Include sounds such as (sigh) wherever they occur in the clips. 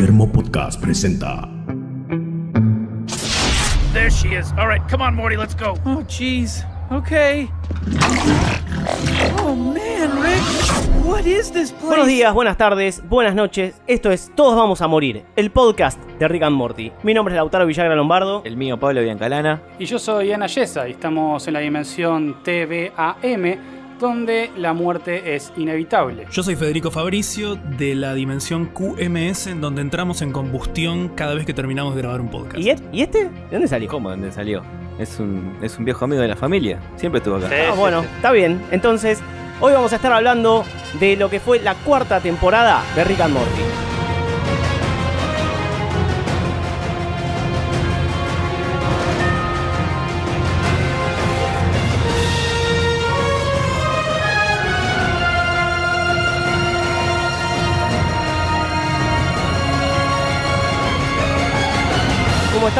Podcast presenta. There she is. All right, come on, Morty, let's go. Oh, jeez. Okay. Oh, man, Rick. What is this Buenos días, buenas tardes, buenas noches. Esto es Todos Vamos a Morir, el podcast de Rick and Morty. Mi nombre es Lautaro Villagra Lombardo. El mío, Pablo Biancalana. Y yo soy Ana Yesa y estamos en la dimensión TVAM donde la muerte es inevitable. Yo soy Federico Fabricio de la dimensión QMS, en donde entramos en combustión cada vez que terminamos de grabar un podcast. ¿Y, este? ¿De dónde salió? ¿Cómo? ¿De dónde salió? Es un, es un viejo amigo de la familia. Siempre estuvo acá. Ah, bueno, está bien. Entonces, hoy vamos a estar hablando de lo que fue la cuarta temporada de Rick and Morty.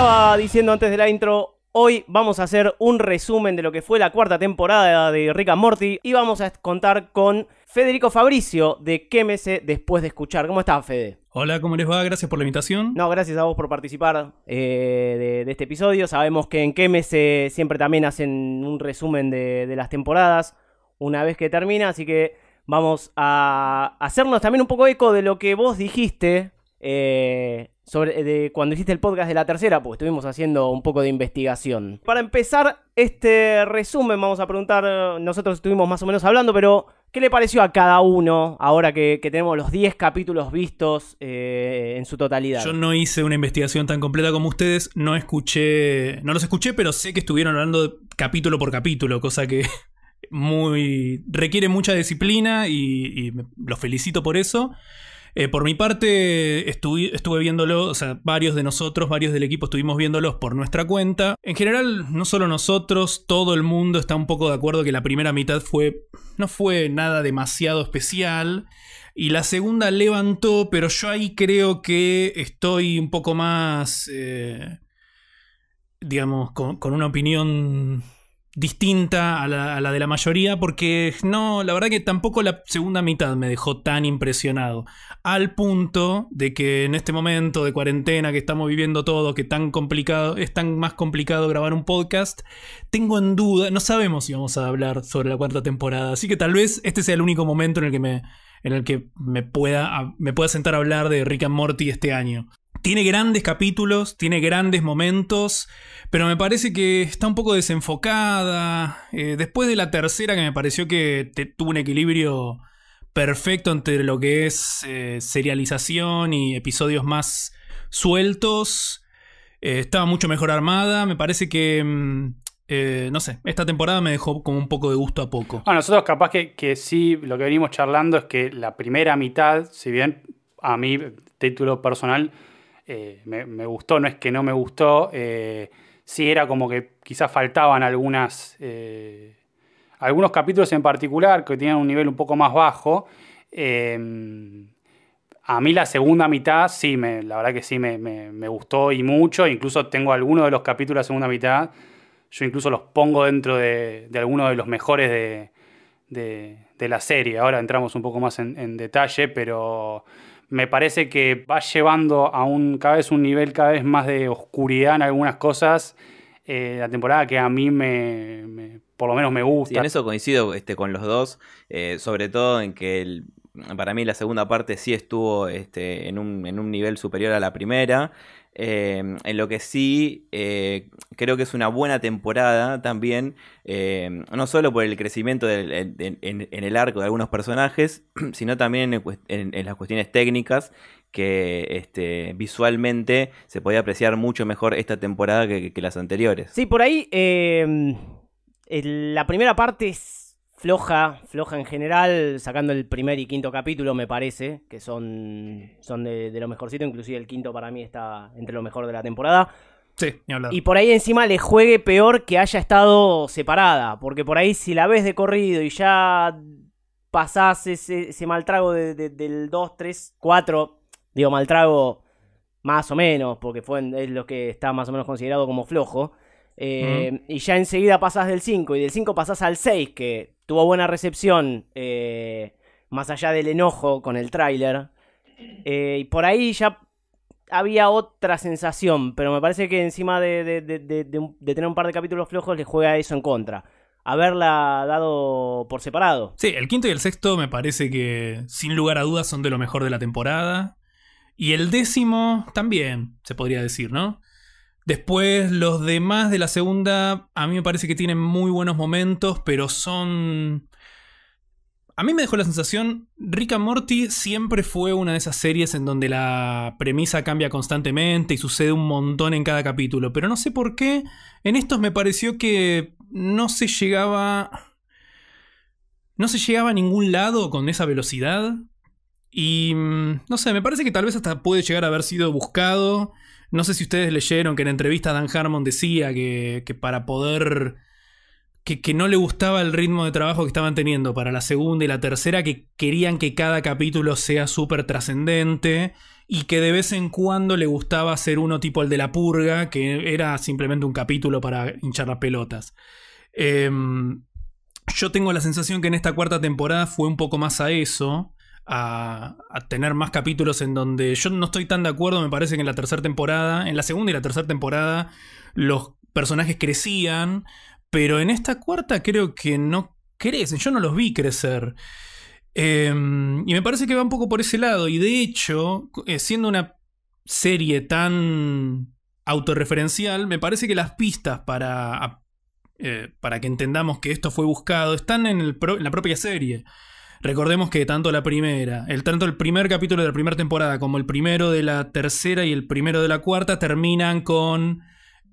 estaba diciendo antes de la intro, Hoy vamos a hacer un resumen de lo que fue la cuarta temporada de Rick and Morty y vamos a contar con Federico Fabricio de Quémese después de escuchar. ¿Cómo estás, Fede? Hola, ¿cómo les va? Gracias por la invitación. No, gracias a vos por participar eh, de, este episodio. Sabemos que en Quémese siempre también hacen un resumen de, de las temporadas una vez que termina, así que vamos a hacernos también un poco eco de lo que vos dijiste eh, sobre, cuando hiciste el podcast de la tercera, pues estuvimos haciendo un poco de investigación. Para empezar este resumen, vamos a preguntar, nosotros estuvimos más o menos hablando, pero ¿qué le pareció a cada uno ahora que, tenemos los 10 capítulos vistos eh, en su totalidad? Yo no hice una investigación tan completa como ustedes, no escuché, no los escuché, pero sé que estuvieron hablando capítulo por capítulo, cosa que (laughs) requiere mucha disciplina y, y los felicito por eso. Eh, por mi parte, estuve, estuve viéndolo, o sea, varios de nosotros, varios del equipo estuvimos viéndolos por nuestra cuenta. En general, no solo nosotros, todo el mundo está un poco de acuerdo que la primera mitad fue. no fue nada demasiado especial. Y la segunda levantó, pero yo ahí creo que estoy un poco más. Eh, digamos, con una opinión distinta a la, de la mayoría porque no, la verdad que tampoco la segunda mitad me dejó tan impresionado. Al punto de que en este momento de cuarentena que estamos viviendo todos, que tan complicado, es tan más complicado grabar un podcast, tengo en duda, no sabemos si vamos a hablar sobre la cuarta temporada, así que tal vez este sea el único momento en el que me en el que me pueda, me pueda sentar a hablar de Rick and Morty este año. Tiene grandes capítulos, tiene grandes momentos, pero me parece que está un poco desenfocada. Eh, después de la tercera que me pareció que tuvo un equilibrio perfecto entre lo que es eh, serialización y episodios más sueltos, eh, estaba mucho mejor armada, me parece que... Mm, no sé, esta temporada me dejó como un poco de gusto a poco. Bueno, ah, nosotros capaz que, que, sí, lo que venimos charlando es que la primera mitad, si bien a mí, título personal, eh, me, gustó, no es que no me gustó, eh, sí era como que quizás faltaban algunas, eh, algunos capítulos en particular que tenían un nivel un poco más bajo. Em, a mí la segunda mitad sí, me, la verdad que sí me, gustó y mucho, incluso tengo algunos de los capítulos de la segunda mitad, yo incluso los pongo dentro de, algunos de los mejores de, la serie. Ahora entramos un poco más en detalle, pero me parece que va llevando a un cada vez un nivel cada vez más de oscuridad en algunas cosas. Eh, la temporada que a mí me, por lo menos me gusta. y en eso coincido este, con los dos, eh, sobre todo en que el, para mí la segunda parte sí estuvo este, en, un, en un nivel superior a la primera. Em, en lo que sí eh, creo que es una buena temporada también, em, no solo por el crecimiento en, el arco de algunos personajes, (clears throat) sino también en, las cuestiones técnicas que este, visualmente se podía apreciar mucho mejor esta temporada que, que las anteriores. Sí, por ahí em, la primera parte es floja, floja en general, sacando el primer y quinto capítulo, me parece, que son, son de, lo mejorcito, inclusive el quinto para mí está entre lo mejor de la temporada. Sí, ni hablar. Y por ahí encima le juegue peor que haya estado separada, porque por ahí si la ves de corrido y ya pasás ese, mal trago del 2, 3, 4, digo mal trago más o menos, porque fue, es lo que está más o menos considerado como flojo. Eh, y ya enseguida pasás del 5 y del 5 pasás al 6, que tuvo buena recepción, eh, más allá del enojo con el tráiler. Eh, y por ahí ya había otra sensación, pero me parece que encima de, de, tener un par de capítulos flojos le juega eso en contra. Haberla dado por separado. Sí, el quinto y el sexto me parece que sin lugar a dudas son de lo mejor de la temporada. Y el décimo también, se podría decir, ¿no? Después, los demás de la segunda, a mí me parece que tienen muy buenos momentos, pero son. A mí me dejó la sensación, Rick and Morty siempre fue una de esas series en donde la premisa cambia constantemente y sucede un montón en cada capítulo, pero no sé por qué en estos me pareció que no se llegaba no se llegaba a ningún lado con esa velocidad y mm, no sé, me parece que tal vez hasta puede llegar a haber sido buscado no sé si ustedes leyeron que en entrevista Dan Harmon decía que, para poder... Que, no le gustaba el ritmo de trabajo que estaban teniendo para la segunda y la tercera, que querían que cada capítulo sea súper trascendente y que de vez en cuando le gustaba hacer uno tipo el de la purga, que era simplemente un capítulo para hinchar las pelotas. Em, yo tengo la sensación que en esta cuarta temporada fue un poco más a eso a, tener más capítulos en donde yo no estoy tan de acuerdo, me parece que en la tercera temporada, en la segunda y la tercera temporada, los personajes crecían, pero en esta cuarta creo que no crecen, yo no los vi crecer. Em, y me parece que va un poco por ese lado, y de hecho, eh, siendo una serie tan autorreferencial, me parece que las pistas para, eh, para que entendamos que esto fue buscado están en la propia serie. Recordemos que tanto la primera, el, tanto el primer capítulo de la primera temporada como el primero de la tercera y el primero de la cuarta terminan con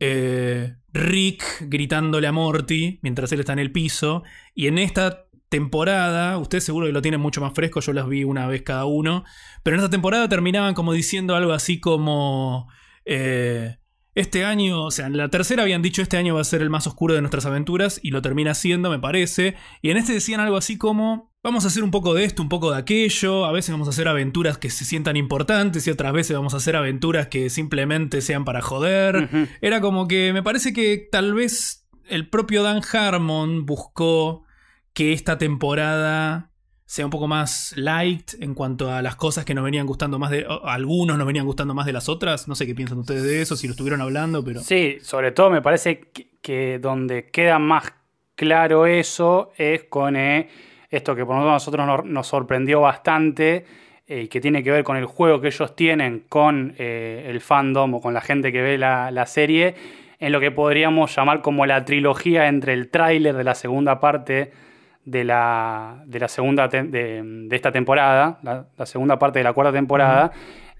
eh, Rick gritándole a Morty mientras él está en el piso. Y en esta temporada, ustedes seguro que lo tienen mucho más fresco, yo las vi una vez cada uno, pero en esta temporada terminaban como diciendo algo así como... Eh, este año, o sea, en la tercera habían dicho este año va a ser el más oscuro de nuestras aventuras y lo termina siendo, me parece. Y en este decían algo así como, Vamos a hacer un poco de esto, un poco de aquello, a veces vamos a hacer aventuras que se sientan importantes y otras veces vamos a hacer aventuras que simplemente sean para joder. Era como que me parece que tal vez el propio Dan Harmon buscó que esta temporada sea un poco más light en cuanto a las cosas que nos venían gustando más de algunos nos venían gustando más de las otras no sé qué piensan ustedes de eso si lo estuvieron hablando pero sí sobre todo me parece que, donde queda más claro eso es con eh, esto que por nosotros nos, sorprendió bastante eh, y que tiene que ver con el juego que ellos tienen con eh, el fandom o con la gente que ve la, serie, en lo que podríamos llamar como la trilogía entre el tráiler de la segunda parte de la, segunda de, esta temporada, la, segunda parte de la cuarta temporada,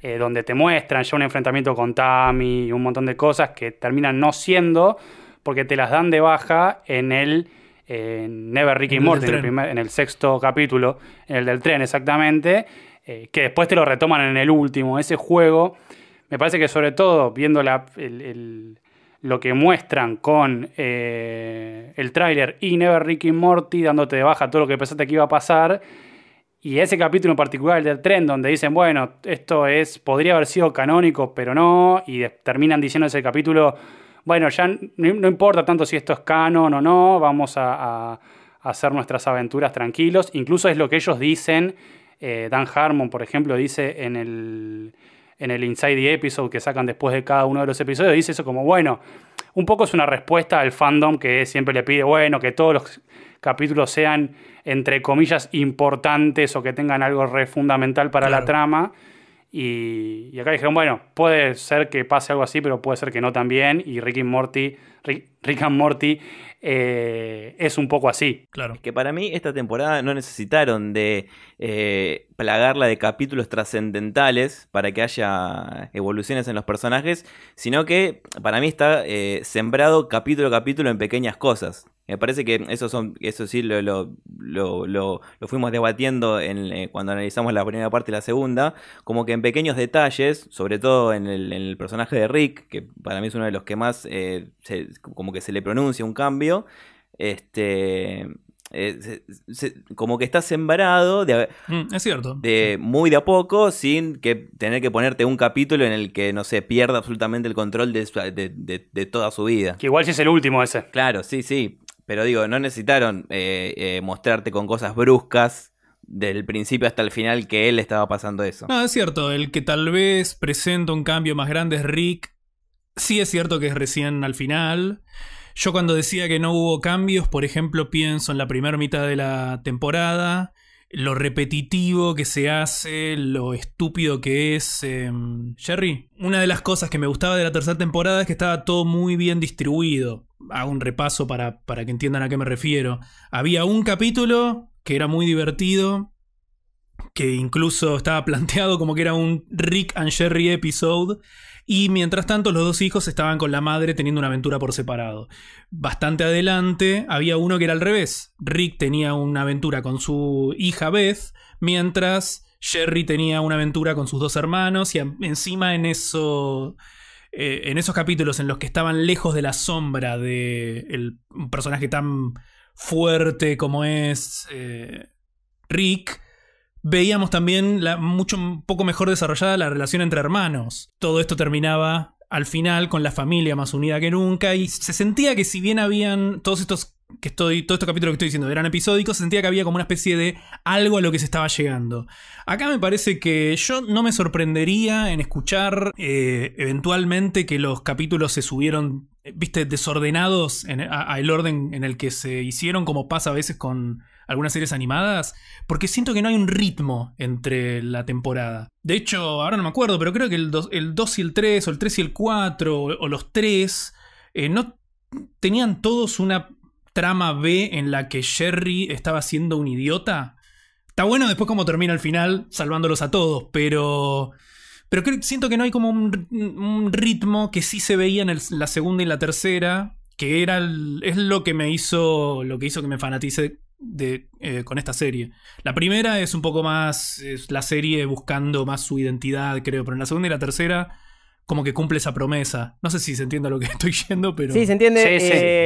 eh, donde te muestran ya un enfrentamiento con Tammy y un montón de cosas que terminan no siendo porque te las dan de baja en el en Never Ricky Morty, en el, sexto capítulo, en el del tren exactamente, eh, que después te lo retoman en el último. Ese juego, me parece que sobre todo viendo lo que muestran con eh, el tráiler y Never Ricky Morty, dándote de baja todo lo que pensaste que iba a pasar. Y ese capítulo en particular, el del tren, donde dicen, bueno, esto es, podría haber sido canónico, pero no, y terminan diciendo ese capítulo, bueno, ya no, importa tanto si esto es canon o no, vamos a, hacer nuestras aventuras tranquilos. Incluso es lo que ellos dicen. Eh, Dan Harmon, por ejemplo, dice en el, en el Inside the Episode que sacan después de cada uno de los episodios, dice eso como, bueno, un poco es una respuesta al fandom que siempre le pide, bueno, que todos los capítulos sean, entre comillas, importantes o que tengan algo re fundamental para la trama. Y, acá dijeron, bueno, puede ser que pase algo así, pero puede ser que no también. Y Ricky Morty, Rick and Morty eh, es un poco así. Claro. que para mí esta temporada no necesitaron de eh, plagarla de capítulos trascendentales para que haya evoluciones en los personajes, sino que para mí está eh, sembrado capítulo a capítulo en pequeñas cosas. Me parece que eso, son, eso sí lo, fuimos debatiendo en, cuando analizamos la primera parte y la segunda, como que en pequeños detalles, sobre todo en el, personaje de Rick, que para mí es uno de los que más eh, como que se le pronuncia un cambio, este, eh, como que estás sembrado de, mm, es cierto. muy de a poco sin que tener que ponerte un capítulo en el que no se pierda absolutamente el control de, toda su vida que igual si es el último ese claro sí sí pero digo no necesitaron eh, eh, mostrarte con cosas bruscas del principio hasta el final que él estaba pasando eso. No, es cierto, el que tal vez presenta un cambio más grande es Rick, Sí es cierto que es recién al final. Yo cuando decía que no hubo cambios, por ejemplo, pienso en la primera mitad de la temporada, lo repetitivo que se hace, lo estúpido que es em, Jerry. Una de las cosas que me gustaba de la tercera temporada es que estaba todo muy bien distribuido. Hago un repaso para, para que entiendan a qué me refiero. Había un capítulo que era muy divertido, que incluso estaba (laughs) planteado como que era un Rick and Jerry episode y mientras tanto, los dos hijos estaban con la madre teniendo una aventura por separado. Bastante adelante, había uno que era al revés. Rick tenía una aventura con su hija Beth, mientras Jerry tenía una aventura con sus dos hermanos. Y encima en eso. Eh, en esos capítulos en los que estaban lejos de la sombra de personaje tan fuerte como es eh, Rick Veíamos también la, mucho un poco mejor desarrollada la relación entre hermanos. Todo esto terminaba al final con la familia más unida que nunca y se sentía que si bien habían todos estos que estoy todo estos capítulos que estoy diciendo eran episódicos, se sentía que había como una especie de algo a lo que se estaba llegando. Acá me parece que yo no me sorprendería en escuchar eh, eventualmente que los capítulos se subieron, eh, viste, desordenados el orden en el que se hicieron, como pasa a veces con algunas series animadas, porque siento que no hay un ritmo entre la temporada. De hecho, ahora no me acuerdo, pero creo que el 2, y el 3, o el 3 y el 4, o, los 3, eh, no tenían todos una trama B en la que Jerry estaba siendo un idiota. Está bueno después cómo termina el final, salvándolos a todos, pero... Pero siento que no hay como un, ritmo que sí se veía en la segunda y la tercera, que era es lo que me hizo, lo que hizo que me fanatice de, eh, con esta serie. La primera es un poco más la serie buscando más su identidad, creo, pero en la segunda y la tercera como que cumple esa promesa. No sé si se entiende lo que (laughs) estoy yendo, pero... Sí, se entiende.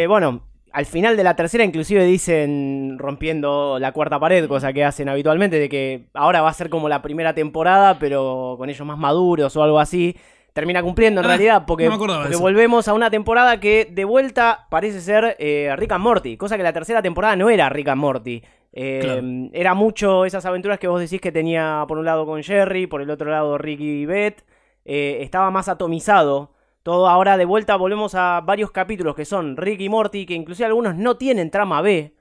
Eh, bueno, al final de la tercera inclusive dicen rompiendo la cuarta pared, cosa que hacen habitualmente, de que ahora va a ser como la primera temporada, pero con ellos más maduros o algo así termina cumpliendo en ah, realidad, porque, lo volvemos a una temporada que de vuelta parece ser eh, Rick and Morty, cosa que la tercera temporada no era Rick and Morty. Eh, era mucho esas aventuras que vos decís que tenía por un lado con Jerry, por el otro lado Ricky y Beth. Eh, estaba más atomizado. Todo ahora de vuelta volvemos a varios capítulos que son Rick y Morty, que inclusive algunos no tienen trama B.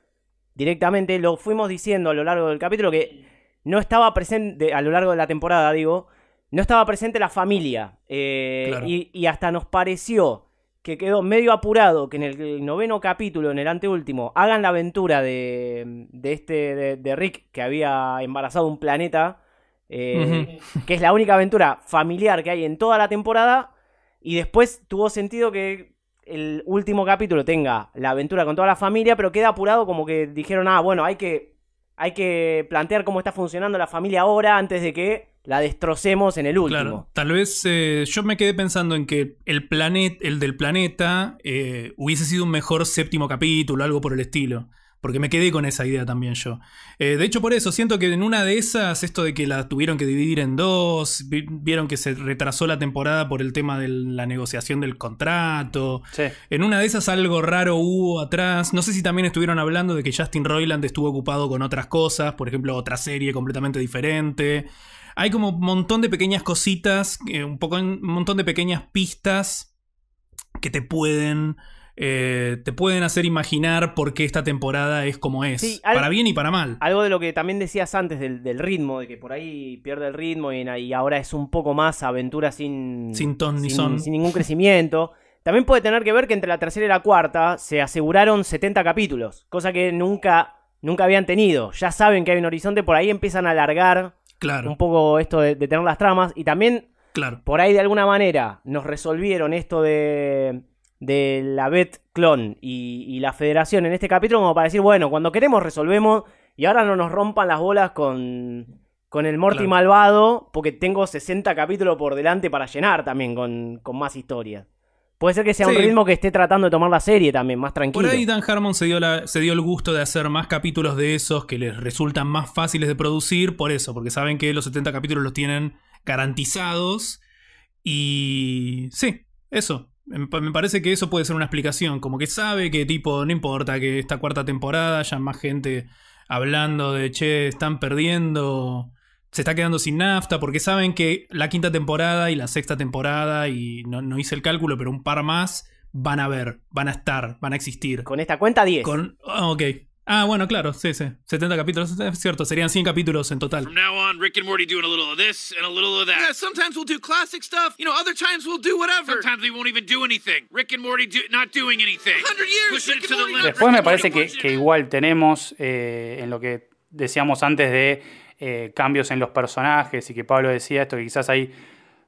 Directamente lo fuimos diciendo a lo largo del capítulo que no estaba presente a lo largo de la temporada, digo no estaba presente la familia. Eh, y, hasta nos pareció que quedó medio apurado que en el noveno capítulo, en el anteúltimo, hagan la aventura de, de este de, Rick que había embarazado un planeta, eh, que es la única aventura familiar que hay en toda la temporada. Y después tuvo sentido que el último capítulo tenga la aventura con toda la familia, pero queda apurado como que dijeron, ah, bueno, hay que, hay que plantear cómo está funcionando la familia ahora antes de que la destrocemos en el último. Claro, tal vez eh, yo me quedé pensando en que el, planet, el del planeta eh, hubiese sido un mejor séptimo capítulo, algo por el estilo. Porque me quedé con esa idea también yo. Eh, de hecho, por eso, siento que en una de esas, esto de que la tuvieron que dividir en dos, vieron que se retrasó la temporada por el tema de la negociación del contrato. En una de esas algo raro hubo atrás. No sé si también estuvieron hablando de que Justin Roiland estuvo ocupado con otras cosas, por ejemplo, otra serie completamente diferente. Hay como un montón de pequeñas cositas, eh, un, poco, un montón de pequeñas pistas que te pueden... Eh, te pueden hacer imaginar por qué esta temporada es como es, para bien y para mal. Algo de lo que también decías antes del, ritmo, de que por ahí pierde el ritmo y, ahora es un poco más aventura sin, sin, ton, ni son. sin ningún crecimiento. También puede tener que ver que entre la tercera y la cuarta se aseguraron 70 capítulos, cosa que nunca, nunca habían tenido. Ya saben que hay un horizonte, por ahí empiezan a alargar Claro. Un poco esto de, tener las tramas. Y también, claro. por ahí de alguna manera, nos resolvieron esto de, de la Bet Clon y, la Federación en este capítulo, como para decir, bueno, cuando queremos resolvemos y ahora no nos rompan las bolas con, con el Morty malvado, porque tengo 60 capítulos por delante para llenar también con, con más historias. Puede ser que sea un ritmo que esté tratando de tomar la serie también, más tranquilo. Por ahí Dan Harmon se dio, se dio el gusto de hacer más capítulos de esos que les resultan más fáciles de producir, por eso, porque saben que los 70 capítulos los tienen garantizados. Y sí, eso. Me parece que eso puede ser una explicación, como que sabe que tipo, no importa que esta cuarta temporada haya más gente hablando de, che, están perdiendo se está quedando sin nafta porque saben que la quinta temporada y la sexta temporada, y no, hice el cálculo, pero un par más van a ver, van a estar, van a existir. Con esta cuenta 10. Con, ah, ok. Ah, bueno, claro, sí, sí. 70 capítulos, es cierto, serían 100 capítulos en total. Después me parece que, igual tenemos eh, en lo que decíamos antes de eh, cambios en los personajes y que Pablo decía esto, que quizás hay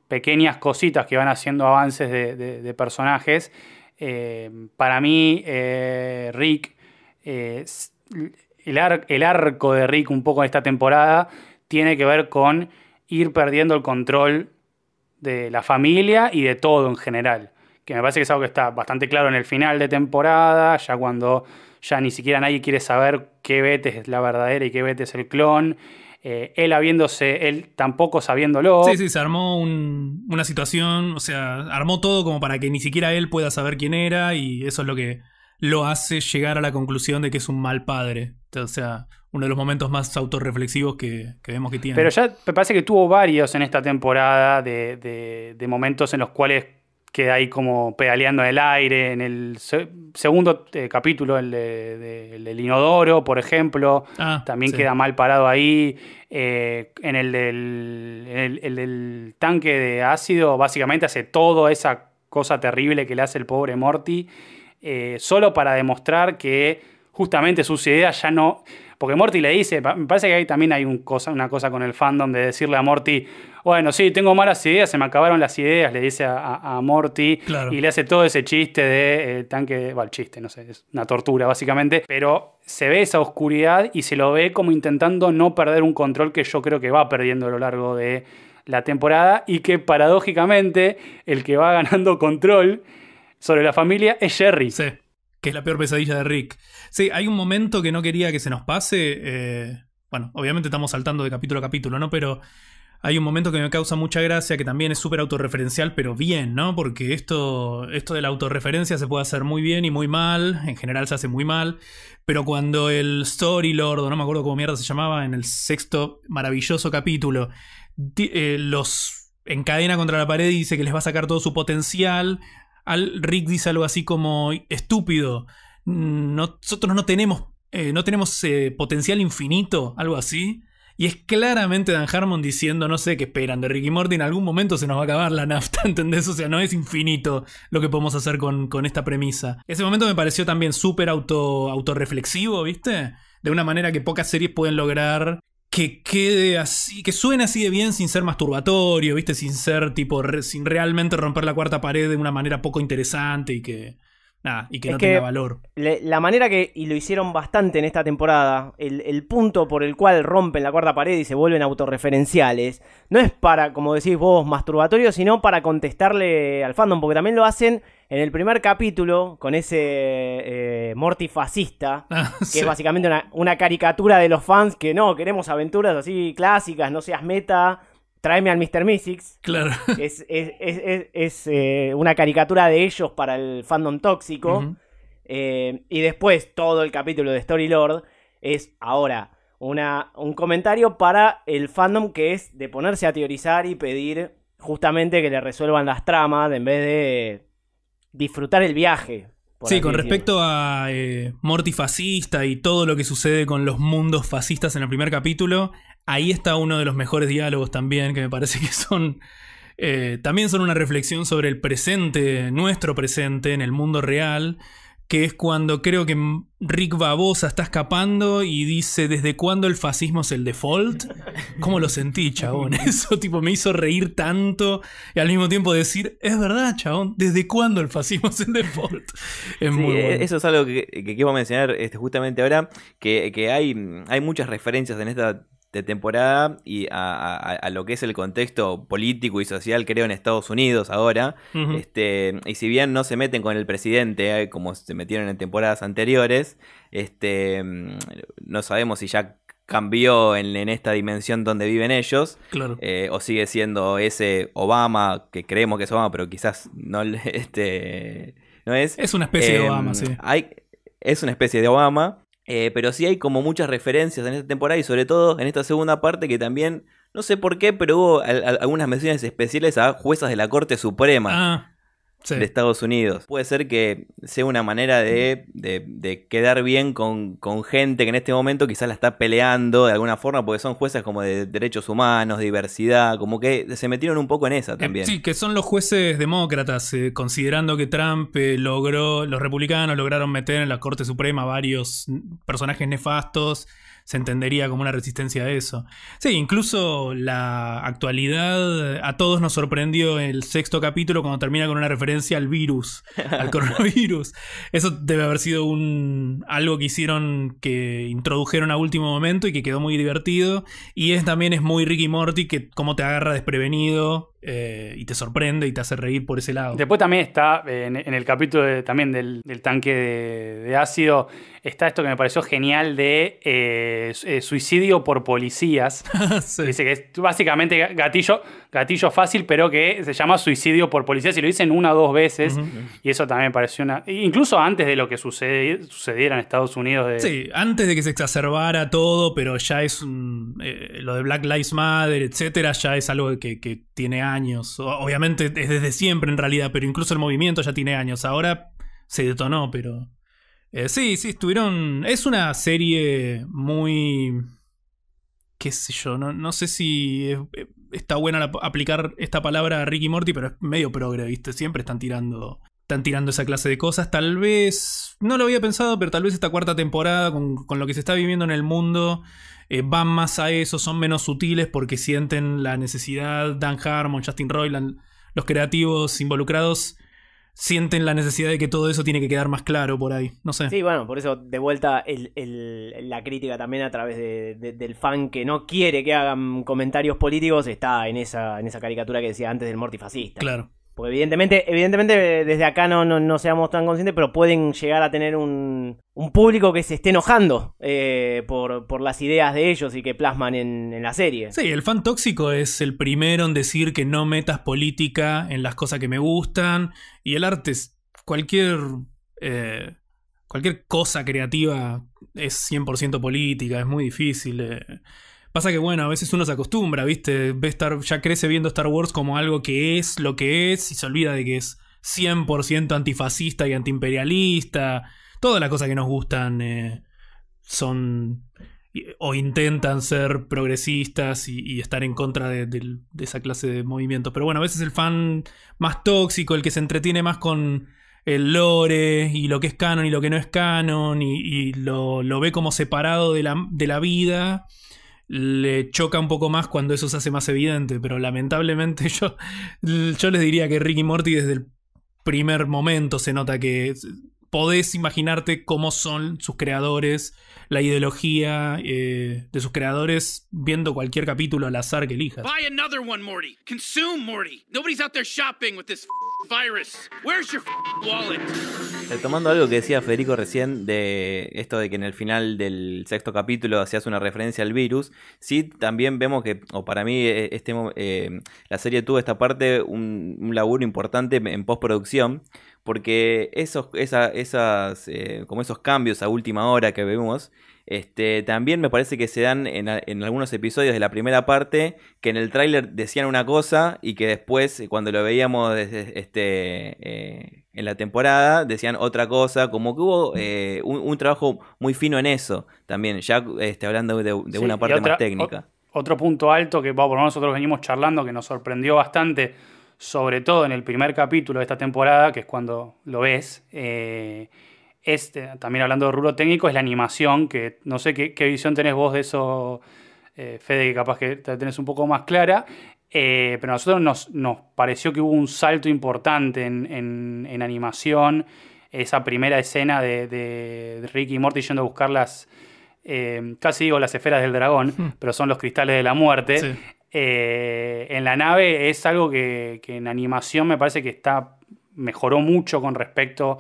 pequeñas cositas que van haciendo avances de, personajes. Eh, para mí, eh, Rick, el, arco de Rick un poco en esta temporada tiene que ver con ir perdiendo el control de la familia y de todo en general. Que me parece que es algo que está bastante claro en el final de temporada, ya cuando ya ni siquiera nadie quiere saber qué Beth es la verdadera y qué Beth es el clon. Eh, él habiéndose, él tampoco sabiéndolo. Sí, sí, se armó una situación, o sea, armó todo como para que ni siquiera él pueda saber quién era y eso es lo que lo hace llegar a la conclusión de que es un mal padre. O sea, uno de los momentos más autorreflexivos que, vemos que tiene. Pero ya me parece que tuvo varios en esta temporada de momentos en los cuales queda ahí como pedaleando en el aire. En el segundo eh, capítulo, el, del inodoro, por ejemplo, ah, también queda mal parado ahí. Eh, en el del, el, tanque de ácido, básicamente hace toda esa cosa terrible que le hace el pobre Morty, eh, solo para demostrar que justamente sus ideas ya no... Porque Morty le dice, me parece que ahí también hay un cosa, una cosa con el fandom de decirle a Morty, bueno, sí, tengo malas ideas, se me acabaron las ideas, le dice a, Morty y le hace todo ese chiste de eh, tanque, bueno, chiste, no sé, es una tortura básicamente, pero se ve esa oscuridad y se lo ve como intentando no perder un control que yo creo que va perdiendo a lo largo de la temporada y que paradójicamente el que va ganando control sobre la familia es Jerry. Sí que es la peor pesadilla de Rick. Sí, hay un momento que no quería que se nos pase. Eh, bueno, obviamente estamos saltando de capítulo a capítulo, ¿no? Pero hay un momento que me causa mucha gracia, que también es súper autorreferencial, pero bien, ¿no? Porque esto, esto de la autorreferencia se puede hacer muy bien y muy mal, en general se hace muy mal, pero cuando el Story Lord, o no me acuerdo cómo mierda se llamaba, en el sexto maravilloso capítulo, eh, los encadena contra la pared y dice que les va a sacar todo su potencial, al Rick dice algo así como estúpido. Nosotros no tenemos, eh, no tenemos eh, potencial infinito, algo así. Y es claramente Dan Harmon diciendo, no sé qué esperan de Ricky Morty, en algún momento se nos va a acabar la nafta, (laughs) ¿entendés? O sea, no es infinito lo que podemos hacer con, esta premisa. Ese momento me pareció también súper auto, autorreflexivo, ¿viste? De una manera que pocas series pueden lograr que quede así, que suene así de bien sin ser masturbatorio, ¿viste? Sin ser tipo, sin realmente romper la cuarta pared de una manera poco interesante y que, y que no valor. la manera que, y lo hicieron bastante en esta temporada, el, punto por el cual rompen la cuarta pared y se vuelven autorreferenciales, no es para, como decís vos, masturbatorio, sino para contestarle al fandom, porque también lo hacen en el primer capítulo con ese eh, mortifascista, (laughs) ah, que es básicamente una caricatura de los fans que no, queremos aventuras así clásicas, no seas meta tráeme al Mr. Mystics. Claro. (laughs) Es, eh, una caricatura de ellos para el fandom tóxico. Eh, y después todo el capítulo de Story Lord es ahora una, un comentario para el fandom que es de ponerse a teorizar y pedir justamente que le resuelvan las tramas en vez de disfrutar el viaje. Sí, con respecto a eh, Morty fascista y todo lo que sucede con los mundos fascistas en el primer capítulo, Ahí está uno de los mejores diálogos también, que me parece que son... Eh, también son una reflexión sobre el presente, nuestro presente, en el mundo real, que es cuando creo que Rick Babosa está escapando y dice, ¿desde cuándo el fascismo es el default? ¿Cómo lo sentí, chabón? (laughs) Eso tipo me hizo reír tanto y al mismo tiempo decir, es verdad, chabón, ¿desde cuándo el fascismo es el default? Eso es algo que, quiero mencionar este, justamente ahora, que, que, hay, hay muchas referencias en esta de temporada y a, lo que es el contexto político y social, creo, en Estados Unidos ahora. este, y si bien no se meten con el presidente, eh, como se metieron en temporadas anteriores, este, mm, no sabemos si ya cambió en, esta dimensión donde viven ellos, eh, o sigue siendo ese Obama, que creemos que es Obama, pero quizás no, (laughs) este, no es. Es una especie de em, Obama, sí. es una especie de Obama. Eh, pero sí hay como muchas referencias en esta temporada y sobre todo en esta segunda parte que también, no sé por qué, pero hubo algunas menciones especiales a juezas de la Corte Suprema. Ah de Estados Unidos. Puede ser que sea una manera de, quedar bien con, gente que en este momento quizás la está peleando de alguna forma, porque son jueces como de derechos humanos, diversidad, como que se metieron un poco en esa eh, también. Sí, que son los jueces demócratas, eh, considerando que Trump eh, logró, los republicanos lograron meter en la Corte Suprema varios personajes nefastos se entendería como una resistencia a eso. Sí, incluso la actualidad a todos nos sorprendió el sexto capítulo cuando termina con una referencia al virus, al (laughs) coronavirus. Eso debe haber sido un algo que hicieron que introdujeron a último momento y que quedó muy divertido y es también es muy Ricky Morty que como te agarra desprevenido eh, y te sorprende y te hace reír por ese lado. Después también está, eh, en, el capítulo también del, tanque de, ácido, está esto que me pareció genial de eh, suicidio por policías. (laughs) Dice que es básicamente gatillo gatillo fácil, pero que se llama suicidio por policía, si lo dicen una o dos veces, y eso también me pareció una... Incluso antes de lo que sucediera en Estados Unidos. Sí, antes de que se exacerbara todo, pero ya es eh, lo de Black Lives Matter, etcétera, ya es algo que, tiene años. Obviamente es desde siempre en realidad, pero incluso el movimiento ya tiene años. Ahora se detonó, pero... Eh, sí, sí, estuvieron. Es una serie muy. qué sé yo, no, no sé si. Eh, está buena aplicar esta palabra a Ricky Morty, pero es medio progre, ¿viste? Siempre están tirando, están tirando esa clase de cosas. Tal vez, no lo había pensado, pero tal vez esta cuarta temporada, con, lo que se está viviendo en el mundo, eh, van más a eso, son menos sutiles porque sienten la necesidad. Dan Harmon, Justin Roiland, los creativos involucrados sienten la necesidad de que todo eso tiene que quedar más claro por ahí. No sé. Sí, bueno, por eso de vuelta el, la crítica también a través del fan que no quiere que hagan comentarios políticos está en esa, en esa caricatura que decía antes del mortifascista. Claro. Porque evidentemente, evidentemente eh, desde acá no, seamos tan conscientes, pero pueden llegar a tener un, un público que se esté enojando eh, por, las ideas de ellos y que plasman en, la serie. Sí, el fan tóxico es el primero en decir que no metas política en las cosas que me gustan. Y el arte es cualquier. Eh, cualquier cosa creativa es 100% política, es muy difícil. Pasa que, bueno, a veces uno se acostumbra, ¿viste? Ve Star, ya crece viendo Star Wars como algo que es lo que es y se olvida de que es 100% antifascista y antiimperialista. Todas las cosas que nos gustan eh, son o intentan ser progresistas y, estar en contra de, esa clase de movimientos. Pero bueno, a veces el fan más tóxico, el que se entretiene más con el lore y lo que es canon y lo que no es canon y, lo, lo, ve como separado de la, de la vida le choca un poco más cuando eso se hace más evidente, pero lamentablemente (laughs) yo, yo les diría que Ricky Morty desde el primer momento se nota que podés imaginarte cómo son sus creadores, la ideología eh, de sus creadores viendo cualquier capítulo al azar que elijas. Buy Morty. Consume, Morty. shopping eh, tomando algo que decía Federico recién de esto de que en el final del sexto capítulo hacías una referencia al virus, sí también vemos que, o para mí, eh, este, eh, la serie tuvo esta parte un, laburo importante en postproducción, porque esos, esas, como esos cambios a última hora que vemos, este, también me parece que se dan en, algunos episodios de la primera parte que en el tráiler decían una cosa y que después, eh, cuando lo veíamos este, eh, en la temporada, decían otra cosa. Como que hubo mm. eh, un, trabajo muy fino en eso también, ya este, hablando de, una parte más técnica. otro punto alto que bueno, nosotros venimos charlando que nos sorprendió bastante, sobre todo en el primer capítulo de esta temporada, que es cuando lo ves. Este, también hablando de rubro técnico, es la animación, que no sé qué, visión tenés vos de eso, eh, Fede, que capaz que te tenés un poco más clara, eh, pero a nosotros nos, pareció que hubo un salto importante en, animación, esa primera escena de, Ricky y Morty yendo a buscar las, em, casi digo las esferas del dragón, hmm. pero son los cristales de la muerte. Eh, en la nave es algo que, que en animación me parece que está mejoró mucho con respecto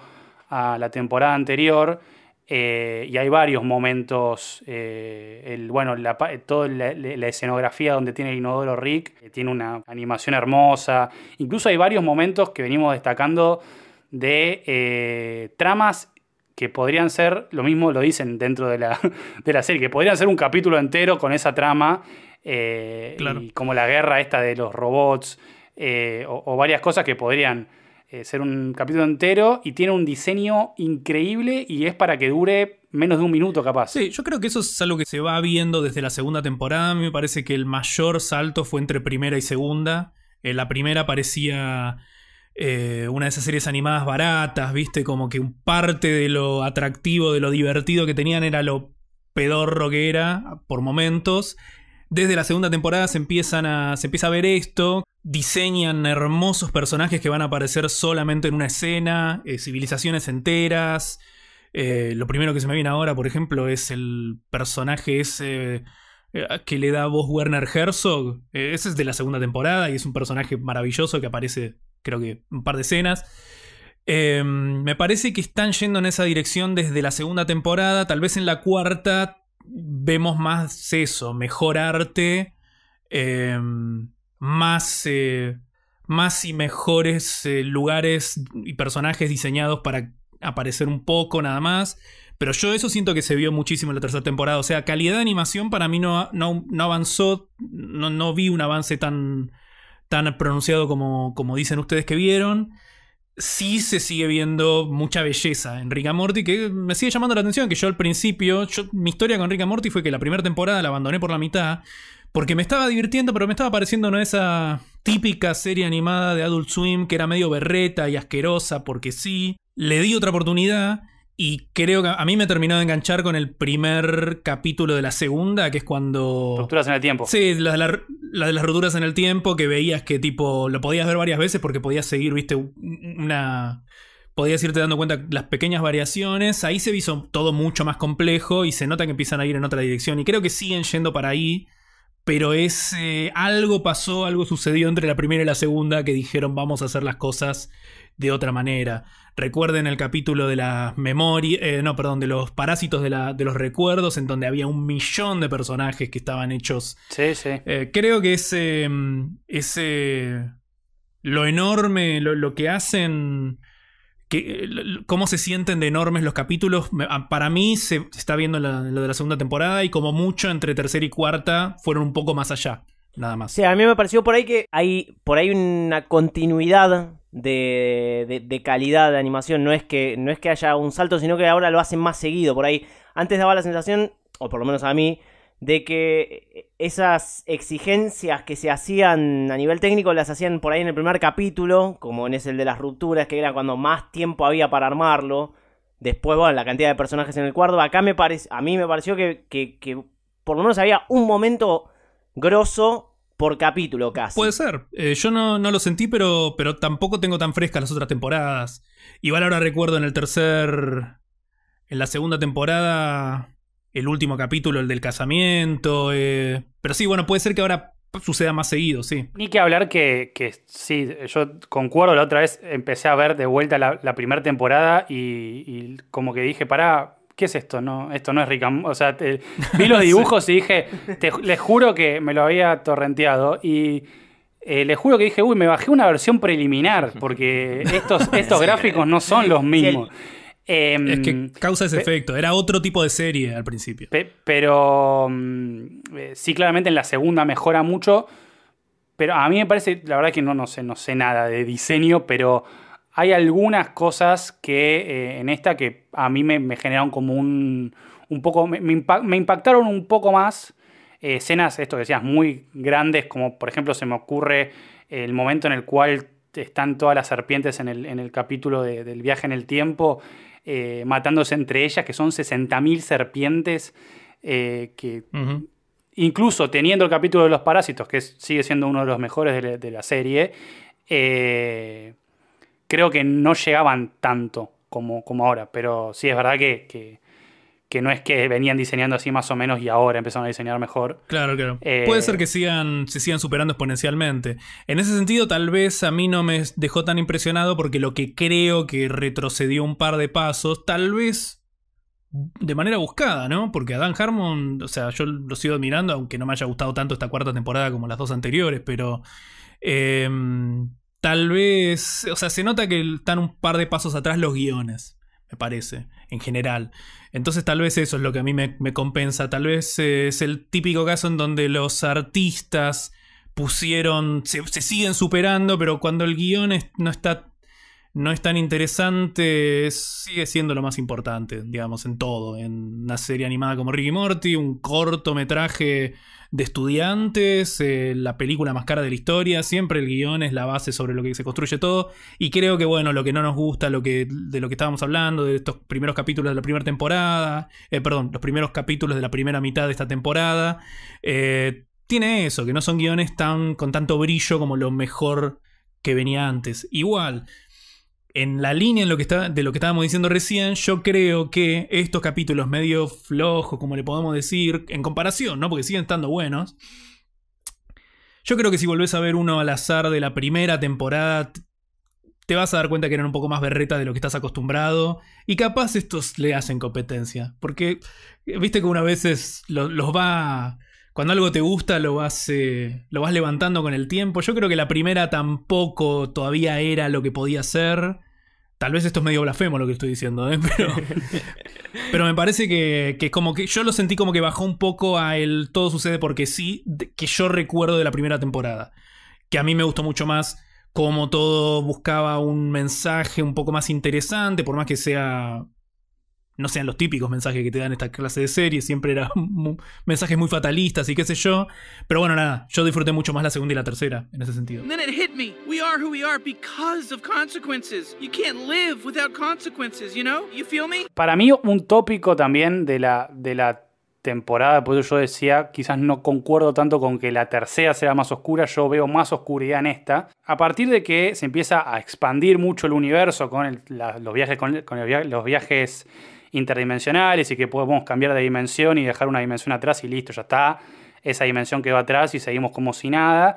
a la temporada anterior. Eh, y hay varios momentos. Eh, el, bueno, la, toda la, escenografía donde tiene el inodoro Rick eh, tiene una animación hermosa. Incluso hay varios momentos que venimos destacando de tramas que podrían ser, lo mismo lo dicen dentro de la, (laughs) de la serie, que podrían ser un capítulo entero con esa trama. Claro. como la guerra esta de los robots o varias cosas que podrían eh, ser un capítulo entero y tiene un diseño increíble y es para que dure menos de un minuto capaz. Sí, yo creo que eso es algo que se va viendo desde la segunda temporada. me parece que el mayor salto fue entre primera y segunda. ...en la primera parecía eh, una de esas series animadas baratas, viste, como que un parte de lo atractivo, de lo divertido que tenían era lo pedorro que era por momentos. Desde la segunda temporada se, empiezan a, se empieza a ver esto, diseñan hermosos personajes que van a aparecer solamente en una escena, eh, civilizaciones enteras. Eh, lo primero que se me viene ahora, por ejemplo, es el personaje ese eh, que le da voz Werner Herzog. ese es de la segunda temporada y es un personaje maravilloso que aparece creo que un par de escenas. me parece que están yendo en esa dirección desde la segunda temporada, tal vez en la cuarta vemos más eso, mejor arte, em, más, eh, más y mejores eh, lugares y personajes diseñados para aparecer un poco nada más. Pero yo eso siento que se vio muchísimo en la tercera temporada. O sea, calidad de animación para mí no, no, avanzó, no, no, vi un avance tan, tan pronunciado como, como dicen ustedes que vieron sí se sigue viendo mucha belleza en Rick and Morty, que me sigue llamando la atención, que yo al principio, mi historia con Rick and Morty fue que la primera temporada la abandoné por la mitad, porque me estaba divirtiendo, pero me estaba pareciendo no esa típica serie animada de Adult Swim, que era medio berreta y asquerosa, porque sí, le di otra oportunidad. Y creo que a mí me terminó de enganchar con el primer capítulo de la segunda, que es cuando. Rupturas en el tiempo. Sí, la, de las roturas en el tiempo, que veías que tipo. Lo podías ver varias veces porque podías seguir, viste, una. Podías irte dando cuenta las pequeñas variaciones. Ahí se hizo todo mucho más complejo y se nota que empiezan a ir en otra dirección. Y creo que siguen yendo para ahí. Pero ese. Eh, algo pasó, algo sucedió entre la primera y la segunda que dijeron vamos a hacer las cosas de otra manera. Recuerden el capítulo de las memorias, eh, no, perdón, de los parásitos de, los recuerdos, en donde había un millón de personajes que estaban hechos. Sí, sí. Eh, creo que ese, mm, ese, lo enorme, lo, que hacen, que, eh, cómo se sienten de enormes los capítulos, ah, para mí se, está viendo lo de la segunda temporada y como mucho entre tercera y cuarta fueron un poco más allá. Nada más. Sí, a mí me pareció por ahí que hay por ahí una continuidad de, de, calidad de animación. No es, que, no es que haya un salto, sino que ahora lo hacen más seguido. Por ahí, antes daba la sensación, o por lo menos a mí, de que esas exigencias que se hacían a nivel técnico las hacían por ahí en el primer capítulo, como en ese de las rupturas, que era cuando más tiempo había para armarlo. Después, bueno, la cantidad de personajes en el cuarto. Acá me parece, a mí me pareció que, que por lo menos había un momento grosso por capítulo casi. Puede ser. Eh, yo no, lo sentí, pero, pero tampoco tengo tan frescas las otras temporadas. Igual ahora recuerdo en el tercer. En la segunda temporada. El último capítulo, el del casamiento. Eh, pero sí, bueno, puede ser que ahora suceda más seguido, sí. Ni que hablar que, que sí, yo concuerdo, la otra vez empecé a ver de vuelta la, la primera temporada y, y como que dije, pará, ¿qué es esto? No, esto no es Ricam. O sea, (laughs) vi los dibujos y dije, les juro que me lo había torrenteado. Y eh, les juro que dije, uy, me bajé una versión preliminar, porque (laughs) estos, estos gráficos no son los mismos. Em, es que causa ese efecto, era otro tipo de serie al principio. pero mm, eh, sí, claramente en la segunda mejora mucho. Pero a mí me parece, la verdad que no, no, sé, no sé nada de diseño, pero hay algunas cosas que eh, en esta que a mí me, generaron como un, un poco, me, impactaron un poco más eh, escenas, esto que decías, muy grandes, como por ejemplo se me ocurre el momento en el cual están todas las serpientes en el, capítulo del viaje en el tiempo, eh, matándose entre ellas, que son 60.000 serpientes, que incluso teniendo el capítulo de los parásitos, que sigue siendo uno de los mejores de, la, de la serie, eh, creo que no llegaban tanto como, como ahora, pero sí es verdad que, no es que venían diseñando así más o menos y ahora empezaron a diseñar mejor. Claro, claro. Eh, Puede ser que sigan, se sigan superando exponencialmente. En ese sentido, tal vez a mí no me dejó tan impresionado porque lo que creo que retrocedió un par de pasos, tal vez de manera buscada, ¿no? Porque a Dan Harmon, o sea, yo lo sigo admirando, aunque no me haya gustado tanto esta cuarta temporada como las dos anteriores, pero... Eh, tal vez, o sea, se nota que están un par de pasos atrás los guiones, me parece, en general. Entonces tal vez eso es lo que a mí me, compensa, tal vez eh, es el típico caso en donde los artistas pusieron, se, siguen superando, pero cuando el guión no está... No es tan interesante, sigue siendo lo más importante, digamos, en todo. En una serie animada como Ricky Morty, un cortometraje de estudiantes, eh, la película más cara de la historia, siempre el guión es la base sobre lo que se construye todo, y creo que bueno, lo que no nos gusta, lo que, de lo que estábamos hablando, de estos primeros capítulos de la primera temporada, eh, perdón, los primeros capítulos de la primera mitad de esta temporada, eh, tiene eso, que no son guiones tan, con tanto brillo como lo mejor que venía antes. Igual, en la línea en lo que está, de lo que estábamos diciendo recién, yo creo que estos capítulos medio flojos, como le podemos decir, en comparación, ¿no? Porque siguen estando buenos. Yo creo que si volvés a ver uno al azar de la primera temporada, te vas a dar cuenta que eran un poco más berreta de lo que estás acostumbrado. Y capaz estos le hacen competencia. Porque viste que una vez los va cuando algo te gusta lo vas, eh, lo vas levantando con el tiempo. Yo creo que la primera tampoco todavía era lo que podía ser. Tal vez esto es medio blasfemo lo que estoy diciendo, ¿eh? (laughs) pero, me parece que, como que yo lo sentí como que bajó un poco a el todo sucede porque sí, que yo recuerdo de la primera temporada. Que a mí me gustó mucho más como todo buscaba un mensaje un poco más interesante, por más que sea no sean los típicos mensajes que te dan esta clase de series, siempre eran (laughs) mensajes muy fatalistas y qué sé yo, pero bueno, nada, yo disfruté mucho más la segunda y la tercera en ese sentido. Para mí un tópico también de la de la temporada, por eso yo decía, quizás no concuerdo tanto con que la tercera sea más oscura, yo veo más oscuridad en esta. A partir de que se empieza a expandir mucho el universo con los viajes con, los viajes interdimensionales y que podemos cambiar de dimensión y dejar una dimensión atrás y listo, ya está. Esa dimensión que va atrás y seguimos como si nada.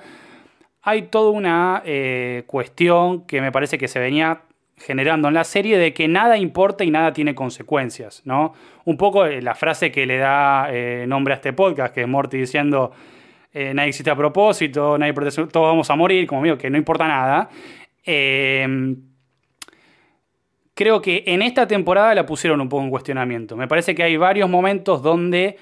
Hay toda una eh, cuestión que me parece que se venía generando en la serie de que nada importa y nada tiene consecuencias, ¿no? Un poco eh, la frase que le da eh, nombre a este podcast, que es Morty diciendo nadie existe a propósito, nadie todos vamos a morir, como digo, que no importa nada creo que en esta temporada la pusieron un poco en cuestionamiento. Me parece que hay varios momentos donde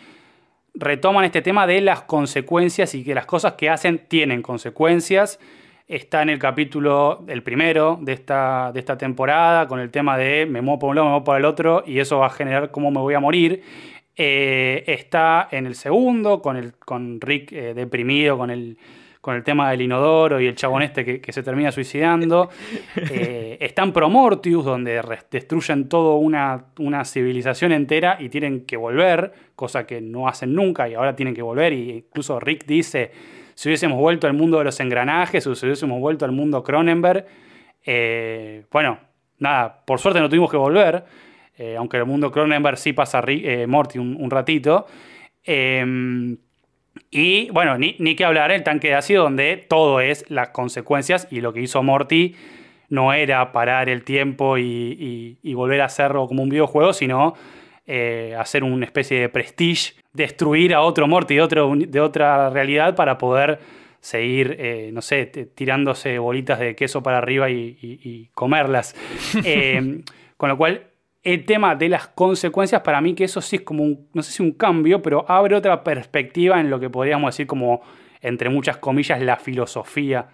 retoman este tema de las consecuencias y que las cosas que hacen tienen consecuencias. Está en el capítulo, el primero de esta, de esta temporada, con el tema de me muevo por un lado, me muevo por el otro, y eso va a generar cómo me voy a morir. Eh, está en el segundo, con, el, con Rick eh, deprimido, con el, con el tema del inodoro y el chabón este que, se termina suicidando. (laughs) Eh, están Promortius, donde destruyen toda una, una civilización entera y tienen que volver, cosa que no hacen nunca y ahora tienen que volver. incluso Rick dice, si hubiésemos vuelto al mundo de los engranajes o si hubiésemos vuelto al mundo Cronenberg, eh, bueno, nada, por suerte no tuvimos que volver, eh, aunque el mundo Cronenberg sí pasa Rick, eh, Morty un, ratito. Em, y bueno, ni, que hablar el tanque de ácido, donde todo es las consecuencias y lo que hizo Morty no era parar el tiempo y, volver a hacerlo como un videojuego, sino eh, hacer una especie de prestige, destruir a otro Morty de, otro, de otra realidad para poder seguir, eh, no sé, tirándose bolitas de queso para arriba y, comerlas. (laughs) Eh, con lo cual, el tema de las consecuencias, para mí que eso sí es como un, no sé si un cambio, pero abre otra perspectiva en lo que podríamos decir como, entre muchas comillas, la filosofía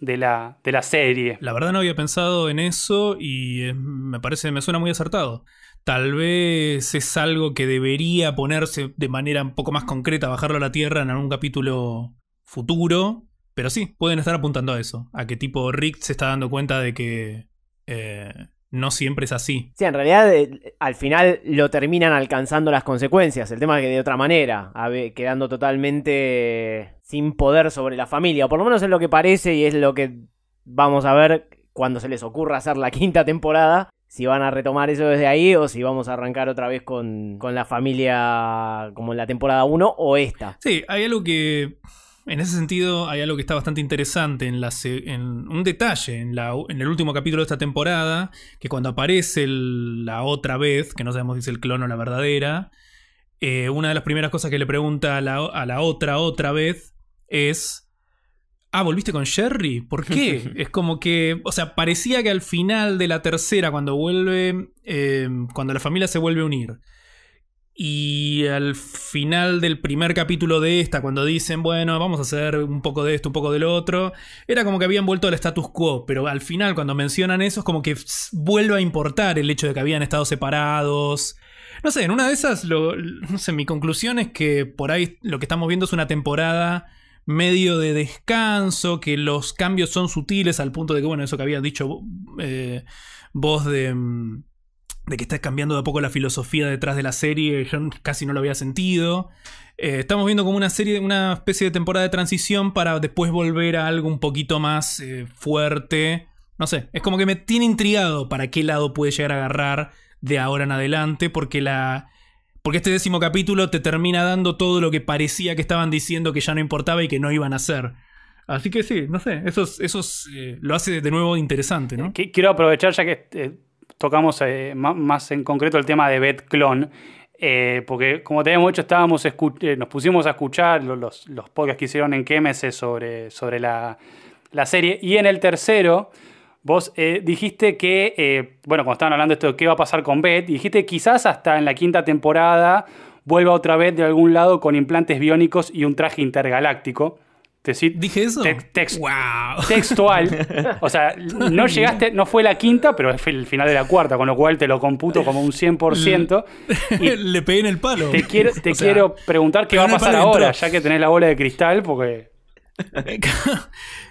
de la, serie. La verdad no había pensado en eso y me parece, me suena muy acertado. Tal vez es algo que debería ponerse de manera un poco más concreta, bajarlo a la tierra en algún capítulo futuro, pero sí, pueden estar apuntando a eso, a que tipo Rick se está dando cuenta de que eh, no siempre es así. Sí, en realidad eh, al final lo terminan alcanzando las consecuencias. El tema es que de otra manera, quedando totalmente eh, sin poder sobre la familia. O por lo menos es lo que parece y es lo que vamos a ver cuando se les ocurra hacer la (laughs) quinta temporada. Si van a retomar eso desde ahí o si vamos a arrancar otra vez con, con la familia como en la temporada 1 o esta. Sí, hay algo que en ese sentido hay algo que está bastante interesante en, un detalle en, el último capítulo de esta temporada, que cuando aparece la otra vez, que no sabemos si es el clon o la verdadera, eh, una de las primeras cosas que le pregunta a la, otra otra vez es, ah, volviste con Sherry, ¿por qué? (laughs) es como que, o sea, parecía que al final de la tercera, cuando vuelve, eh, cuando la familia se vuelve a unir, y al final del primer capítulo de esta, cuando dicen, bueno, vamos a hacer un poco de esto, un poco del otro, era como que habían vuelto al status quo, pero al final cuando mencionan eso es como que vuelve a importar el hecho de que habían estado separados. No sé, en una de esas, no sé, mi conclusión es que por ahí lo que estamos viendo es una temporada medio de descanso, que los cambios son sutiles al punto de que, bueno, eso que había dicho eh, vos de mm, de que está cambiando de a poco la filosofía detrás de la serie, yo casi no lo había sentido. Eh, estamos viendo como una serie, una especie de temporada de transición para después volver a algo un poquito más eh, fuerte. No sé, es como que me tiene intrigado para qué lado puede llegar a agarrar de ahora en adelante, porque la... Porque este décimo capítulo te termina dando todo lo que parecía que estaban diciendo que ya no importaba y que no iban a hacer. Así que sí, no sé, eso, eso eh, lo hace de nuevo interesante, Quiero aprovechar ya que tocamos eh, más, en concreto el tema de Beth Clon, eh, porque como te habíamos dicho, estábamos eh, nos pusimos a escuchar los, podcasts que hicieron en KMS sobre, sobre la, serie, y en el tercero... Vos dijiste que, bueno, cuando estaban hablando de esto de qué va a pasar con Beth, dijiste quizás hasta en la quinta temporada vuelva otra vez de algún lado con implantes biónicos y un traje intergaláctico. Te Dije eso. Textual. (laughs) O sea, no llegaste, no fue la quinta, pero fue el final de la cuarta, con lo cual te lo computo como un 100%. (laughs) Y Le pegué en el palo. Te quiero, te (laughs) preguntar qué va a pasar ahora, ya que tenés la bola de cristal, porque.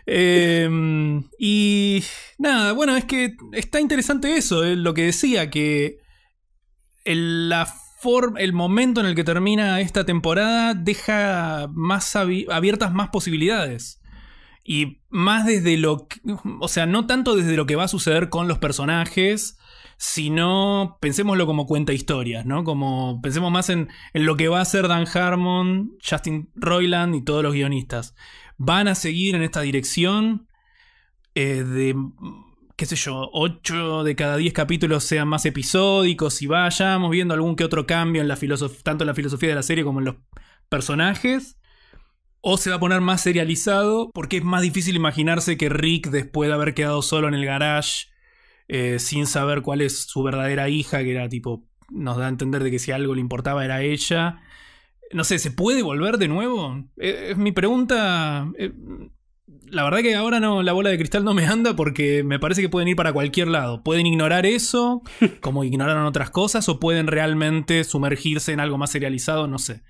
Em, y nada, bueno, es que está interesante eso, eh, lo que decía, que el, la el momento en el que termina esta temporada deja más abiertas más posibilidades. Y más desde lo que, o sea, no tanto desde lo que va a suceder con los personajes, sino pensémoslo como cuenta historias, ¿no? Como pensemos más en, lo que va a hacer Dan Harmon, Justin Roiland y todos los guionistas. ¿Van a seguir en esta dirección eh, de qué sé yo, 8 de cada 10 capítulos sean más episódicos y vayamos viendo algún que otro cambio en la tanto en la filosofía de la serie como en los personajes. O se va a poner más serializado porque es más difícil imaginarse que Rick, después de haber quedado solo en el garage, eh, sin saber cuál es su verdadera hija, que era tipo, nos da a entender de que si algo le importaba era ella. No sé, ¿se puede volver de nuevo? Eh, es mi pregunta. Eh, la verdad que ahora no, la bola de cristal no me anda porque me parece que pueden ir para cualquier lado. Pueden ignorar eso, (laughs) como ignoraron otras cosas, o pueden realmente sumergirse en algo más serializado, no sé.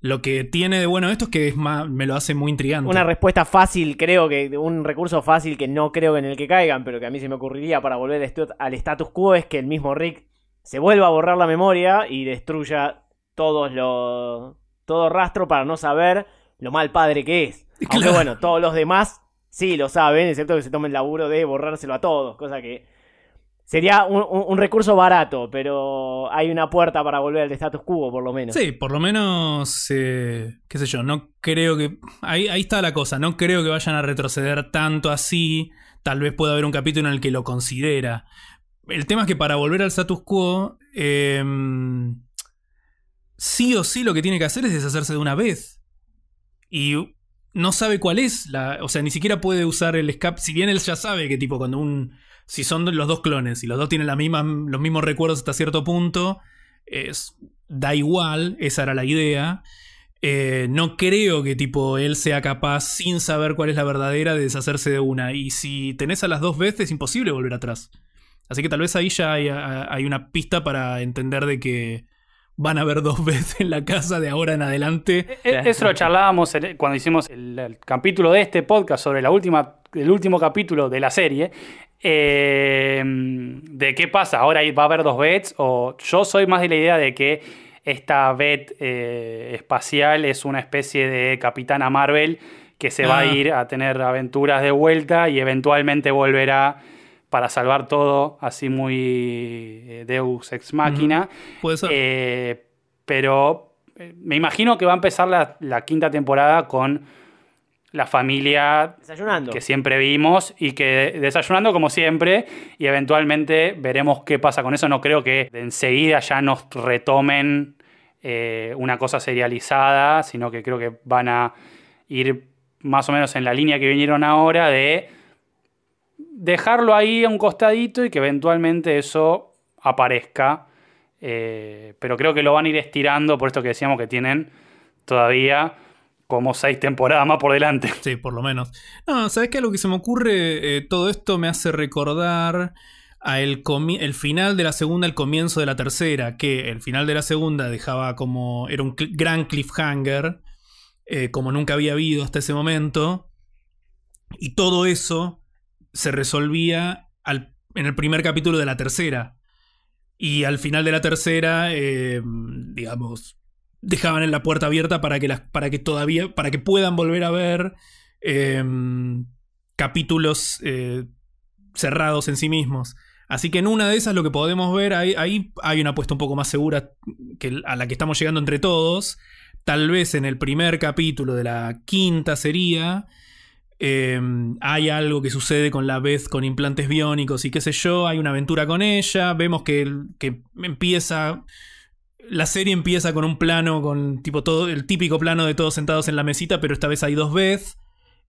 Lo que tiene de bueno esto es que es más, me lo hace muy intrigante. Una respuesta fácil, creo que un recurso fácil que no creo en el que caigan, pero que a mí se me ocurriría para volver al status quo es que el mismo Rick se vuelva a borrar la memoria y destruya todos los todo rastro para no saber lo mal padre que es. Aunque bueno, todos los demás sí lo saben, excepto que se tome el laburo de borrárselo a todos, cosa que sería un, recurso barato, pero hay una puerta para volver al status quo, por lo menos. Sí, por lo menos, eh, qué sé yo, no creo que... Ahí, está la cosa, no creo que vayan a retroceder tanto así, tal vez pueda haber un capítulo en el que lo considera. El tema es que para volver al status quo, em, sí o sí lo que tiene que hacer es deshacerse de una vez. Y no sabe cuál es. La, o sea, ni siquiera puede usar el escape. Si bien él ya sabe que tipo, cuando un. Si son los dos clones y los dos tienen los mismos recuerdos hasta cierto punto, es, da igual, esa era la idea. Eh, no creo que tipo él sea capaz, sin saber cuál es la verdadera, de deshacerse de una. Y si tenés a las dos veces, es imposible volver atrás. Así que tal vez ahí ya hay, hay una pista para entender de que van a ver dos (laughs) veces en la casa de ahora en adelante. E, e, eso lo charlábamos cuando hicimos el, capítulo de este podcast sobre la última, el último capítulo de la serie. Eh, de qué pasa, ahora va a haber dos bets, o yo soy más de la idea de que esta bet eh, espacial es una especie de capitana Marvel que se va a ah. ir a tener aventuras de vuelta y eventualmente volverá para salvar todo, así muy eh, Deus ex máquina. Puede ser. Eh, pero eh, me imagino que va a empezar la, quinta temporada con la familia que siempre vimos y que desayunando como siempre y eventualmente veremos qué pasa con eso. No creo que enseguida ya nos retomen una cosa serializada, sino que creo que van a ir más o menos en la línea que vinieron ahora de dejarlo ahí a un costadito y que eventualmente eso aparezca. Eh, pero creo que lo van a ir estirando por esto que decíamos que tienen todavía como seis temporadas más por delante. Sí, por lo menos. No, ¿sabes qué? Lo que se me ocurre, eh, todo esto me hace recordar a el, final de la segunda, el comienzo de la tercera, que el final de la segunda dejaba como, era un gran cliffhanger, eh, como nunca había habido hasta ese momento. Y todo eso se resolvía en el primer capítulo de la tercera. Y al final de la tercera, eh, digamos, dejaban en la puerta abierta para que, para que todavía, para que puedan volver a ver em, capítulos eh, cerrados en sí mismos. Así que en una de esas lo que podemos ver, ahí, hay una apuesta un poco más segura que, a la que estamos llegando entre todos. Tal vez en el primer capítulo de la quinta sería, Em, hay algo que sucede con la Beth con implantes biónicos y qué sé yo, hay una aventura con ella, vemos que, que empieza... La serie empieza con un plano, con tipo todo, el típico plano de todos sentados en la mesita, pero esta vez hay dos Beth.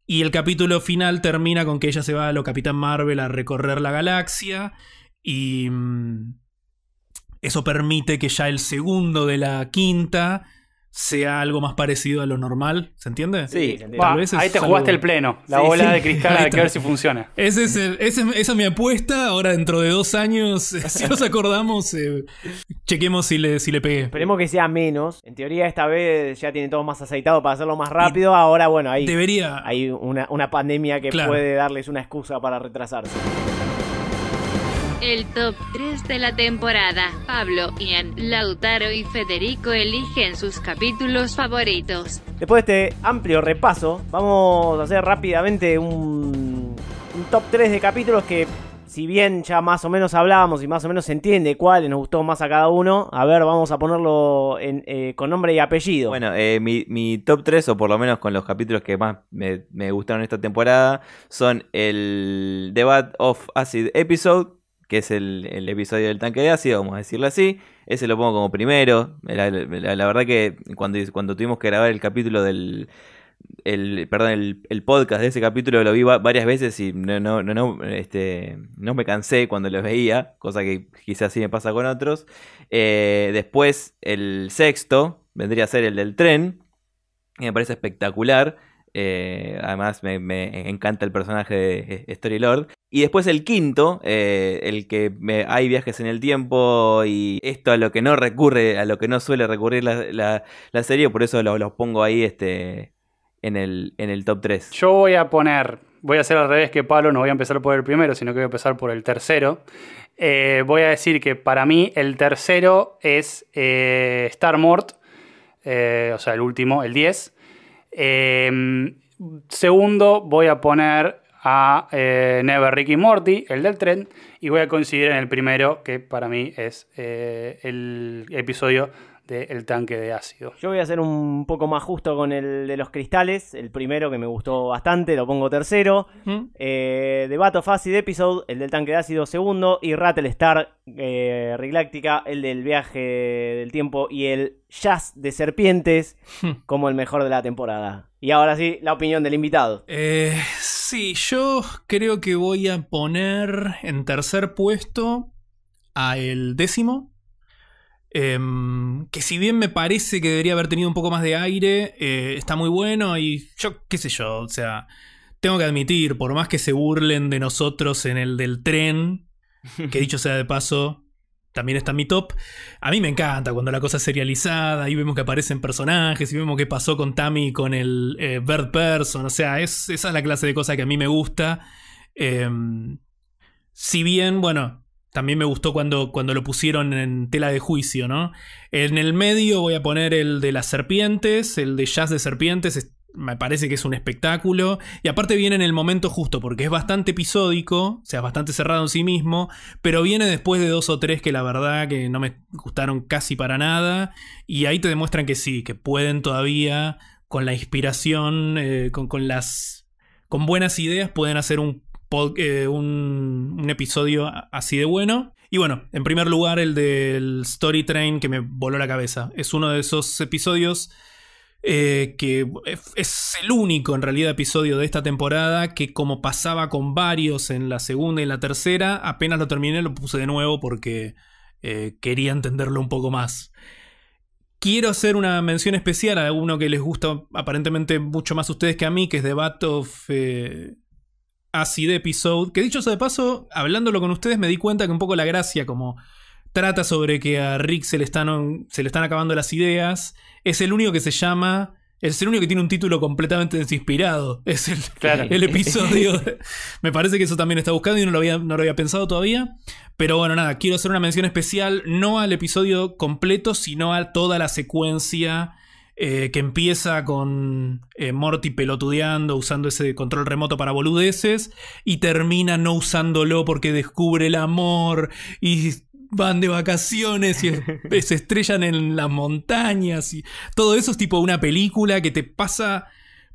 Y el capítulo final termina con que ella se va a lo Capitán Marvel a recorrer la galaxia. Y mm, eso permite que ya el segundo de la quinta sea algo más parecido a lo normal, ¿se entiende? Sí, Tal ahí te jugaste el pleno, la bola de cristal, hay (laughs) ver si funciona. Ese es el, ese, esa es mi apuesta, ahora dentro de dos años, (laughs) si nos acordamos, eh, chequemos si le, si le pegué. Esperemos que sea menos, en teoría esta vez ya tiene todo más aceitado para hacerlo más rápido, ahora bueno, ahí debería... hay una, pandemia que puede darles una excusa para retrasarse. El top 3 de la temporada, Pablo, Ian, Lautaro y Federico eligen sus capítulos favoritos. Después de este amplio repaso, vamos a hacer rápidamente un, top 3 de capítulos que si bien ya más o menos hablábamos y más o menos se entiende cuál nos gustó más a cada uno, a ver, vamos a ponerlo eh, con nombre y apellido. Bueno, eh, mi, top 3, o por lo menos con los capítulos que más me, gustaron esta temporada, son el The of Acid Episode, que es el, episodio del tanque de ácido, vamos a decirlo así. Ese lo pongo como primero. La, verdad que cuando, cuando tuvimos que grabar el capítulo del... El, perdón, el, podcast de ese capítulo lo vi varias veces y no, no, no, este, no me cansé cuando los veía, cosa que quizás sí me pasa con otros. Eh, después el sexto vendría a ser el del tren, me parece espectacular. Eh, además me, encanta el personaje de eh, Story y después el quinto, eh, el que hay viajes en el tiempo y esto a lo que no recurre, a lo que no suele recurrir la, serie, por eso los lo pongo ahí este, en, el, en el top 3. Yo voy a poner, voy a hacer al revés que Pablo, no voy a empezar por el primero, sino que voy a empezar por el tercero. Eh, voy a decir que para mí el tercero es eh, Star Mort, o sea, el último, el 10. segundo, voy a poner a eh, Never Ricky Morty, el del tren, y voy a coincidir en el primero, que para mí es eh, el episodio del el tanque de ácido. Yo voy a ser un poco más justo con el de los cristales, el primero que me gustó bastante, lo pongo tercero. ¿Mm? Eh, de Episode, el del tanque de ácido segundo, y rattle star eh, Reglactica, el del viaje del tiempo y el jazz de serpientes hmm. como el mejor de la temporada. Y ahora sí, la opinión del invitado. Eh, Sí, yo creo que voy a poner en tercer puesto a el décimo. Em, que si bien me parece que debería haber tenido un poco más de aire, eh, está muy bueno y yo, qué sé yo, o sea, tengo que admitir, por más que se burlen de nosotros en el del tren, que dicho sea de paso, también está en mi top. A mí me encanta cuando la cosa es serializada y vemos que aparecen personajes y vemos qué pasó con Tammy con el eh, Bird Person. O sea, es, esa es la clase de cosas que a mí me gusta. Em, si bien, bueno, también me gustó cuando, cuando lo pusieron en tela de juicio, ¿no? En el medio voy a poner el de las serpientes, el de jazz de serpientes me parece que es un espectáculo. Y aparte viene en el momento justo, porque es bastante episódico, o sea, bastante cerrado en sí mismo, pero viene después de dos o tres que la verdad que no me gustaron casi para nada. Y ahí te demuestran que sí, que pueden todavía, con la inspiración, eh, con, las. con buenas ideas, pueden hacer un, eh, un, un episodio así de bueno. Y bueno, en primer lugar, el del Story Train que me voló la cabeza. Es uno de esos episodios eh, que eh, es el único en realidad episodio de esta temporada que como pasaba con varios en la segunda y la tercera, apenas lo terminé lo puse de nuevo porque eh, quería entenderlo un poco más. Quiero hacer una mención especial a uno que les gusta aparentemente mucho más a ustedes que a mí, que es The Bat of Acid Episode, que dicho sea de paso, hablándolo con ustedes me di cuenta que un poco la gracia como trata sobre que a Rick se le, están, se le están acabando las ideas. Es el único que se llama. Es el único que tiene un título completamente desinspirado. Es el, episodio. me parece que eso también está buscando y no lo, había, no lo había pensado todavía. Pero bueno, nada, quiero hacer una mención especial, no al episodio completo, sino a toda la secuencia eh, que empieza con eh, Morty pelotudeando, usando ese control remoto para boludeces, y termina no usándolo porque descubre el amor y van de vacaciones y (laughs) se estrellan en las montañas y todo eso es tipo una película que te pasa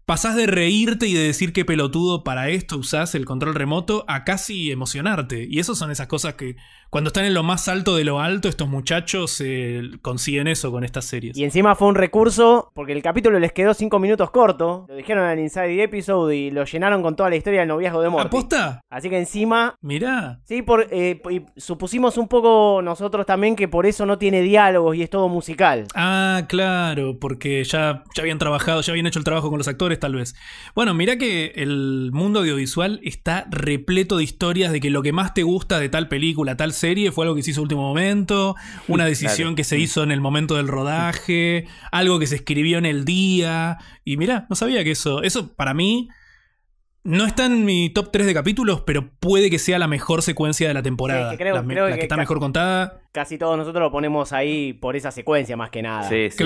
pasás de reírte y de decir qué pelotudo para esto usás el control remoto a casi emocionarte y eso son esas cosas que cuando están en lo más alto de lo alto, estos muchachos eh, consiguen eso con estas series. Y encima fue un recurso, porque el capítulo les quedó cinco minutos corto. Lo dijeron en Inside Episode y lo llenaron con toda la historia del noviazgo de Morty. ¿Aposta? Así que encima. Mirá. Sí, por, eh, supusimos un poco nosotros también que por eso no tiene diálogos y es todo musical. Ah, claro, porque ya, ya habían trabajado, ya habían hecho el trabajo con los actores, tal vez. Bueno, mirá que el mundo audiovisual está repleto de historias de que lo que más te gusta de tal película, tal serie fue algo que se hizo último momento, una decisión que se hizo en el momento del rodaje, algo que se escribió en el día. Y mirá, no sabía que eso, eso para mí no está en mi top 3 de capítulos, pero puede que sea la mejor secuencia de la temporada. la, que, está mejor contada. Casi todos nosotros lo ponemos ahí por esa secuencia más que nada. Sí, sí,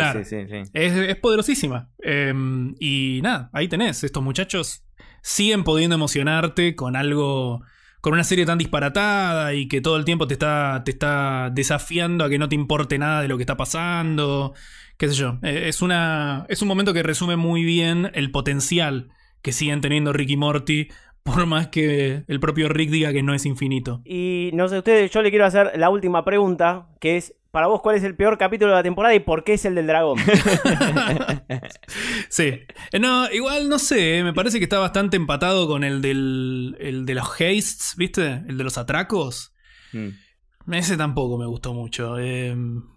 es, poderosísima. Em, y nada, ahí tenés. Estos muchachos siguen pudiendo emocionarte con algo con una serie tan disparatada y que todo el tiempo te está, te está desafiando a que no te importe nada de lo que está pasando, qué sé yo. Eh, es, una, es un momento que resume muy bien el potencial que siguen teniendo Ricky Morty por más que el propio Rick diga que no es infinito. Y no sé, ustedes, yo le quiero hacer la última pregunta, que es para vos, ¿cuál es el peor capítulo de la temporada y por qué es el del dragón? (laughs) sí. Eh, no, igual no sé, eh, me parece que está bastante empatado con el del el de los heists, ¿viste? El de los atracos. Mm. Ese tampoco me gustó mucho. Eh,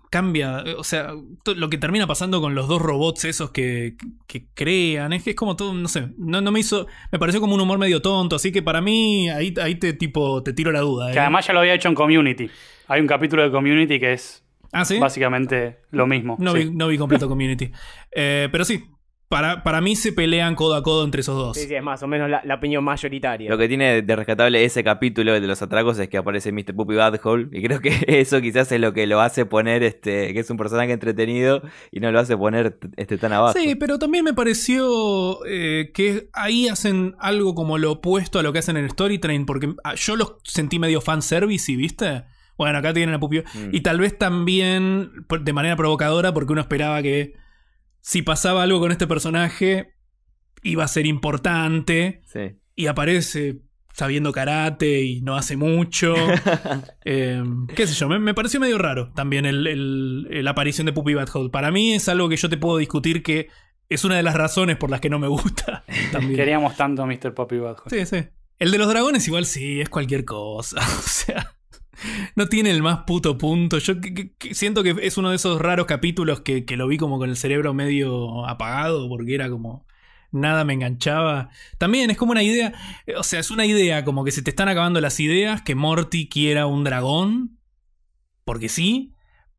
cambia, o sea, lo que termina pasando con los dos robots esos que, que crean, es que es como todo, no sé, no, no, me hizo, me pareció como un humor medio tonto, así que para mí ahí, ahí te tipo te tiro la duda. Que además ya lo había hecho en Community. Hay un capítulo de Community que es ¿Ah, Básicamente lo mismo. No, vi, no completo (laughs) Community. Eh, pero sí, para, para, mí se pelean codo a codo entre esos dos. Sí, es más o menos la, opinión mayoritaria. Lo que tiene de rescatable ese capítulo de los atracos es que aparece Mr. Poopy Hole Y creo que (laughs) eso quizás es lo que lo hace poner, este, que es un personaje entretenido y no lo hace poner este, tan abajo. Sí, pero también me pareció eh, que ahí hacen algo como lo opuesto a lo que hacen en Storytrain, porque ah, yo los sentí medio fanservice, ¿viste? bueno, acá tienen a Pupio. Mm. Y tal vez también de manera provocadora, porque uno esperaba que si pasaba algo con este personaje, iba a ser importante. Sí. Y aparece sabiendo karate y no hace mucho. (laughs) Em, qué sé yo, me, pareció medio raro también la aparición de Puppy Bathole. Para mí es algo que yo te puedo discutir que es una de las razones por las que no me gusta. (laughs) Queríamos tanto a Mr. Puppy Sí, sí. El de los dragones igual sí, es cualquier cosa. (laughs) o sea... (laughs) no tiene el más puto punto. Yo siento que es uno de esos raros capítulos que, lo vi como con el cerebro medio apagado, porque era como. Nada me enganchaba. También es como una idea. Eh, o sea, es una idea como que se te están acabando las ideas, que Morty quiera un dragón. Porque sí.